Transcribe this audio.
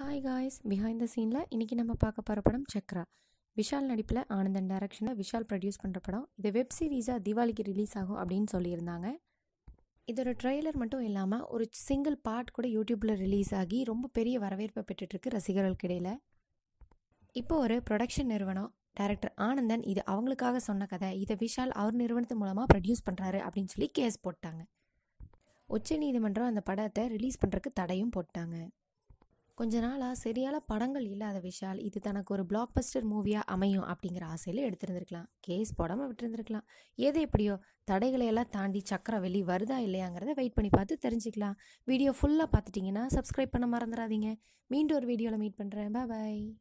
hi guys behind the சீனில் இன்றைக்கி நம்ம பார்க்க போகிற படம் சக்ரா விஷால் நடிப்பில் ஆனந்தன் டேரக்ஷனில் விஷால் ப்ரொடியூஸ் பண்ணுற படம் இது வெப் சீரீஸாக தீபாவளிக்கு ரிலீஸ் ஆகும் அப்படின்னு சொல்லியிருந்தாங்க இதோட ட்ரெய்லர் மட்டும் இல்லாமல் ஒரு சிங்கிள் பார்ட் கூட யூடியூப்பில் ரிலீஸ் ஆகி ரொம்ப பெரிய வரவேற்பை பெற்றுட்ருக்கு ரசிகர்கள் கிடையில் இப்போ ஒரு ப்ரொடக்ஷன் நிறுவனம் டேரக்டர் ஆனந்தன் இது அவங்களுக்காக சொன்ன கதை இதை விஷால் அவர் நிறுவனத்து மூலமாக ப்ரொடியூஸ் பண்ணுறாரு அப்படின்னு சொல்லி கேஸ் போட்டாங்க உச்சநீதிமன்றம் அந்த படத்தை ரிலீஸ் பண்ணுறதுக்கு தடையும் போட்டாங்க கொஞ்ச நாளாக சரியான படங்கள் இல்லாத விஷால் இது தனக்கு ஒரு பிளாக் பஸ்டர் மூவியாக அமையும் அப்படிங்கிற ஆசையில் எடுத்திருந்திருக்கலாம் கேஸ் போடாமல் விட்டுருந்துருக்கலாம் எது எப்படியோ தடைகளை எல்லாம் தாண்டி சக்கர வெளி வருதா இல்லையாங்கிறத வெயிட் பண்ணி பார்த்து தெரிஞ்சுக்கலாம் வீடியோ ஃபுல்லாக பார்த்துட்டிங்கன்னா சப்ஸ்கிரைப் பண்ண மறந்துடாதீங்க மீண்டும் ஒரு வீடியோவில் மீட் பண்ணுறேன் பாய்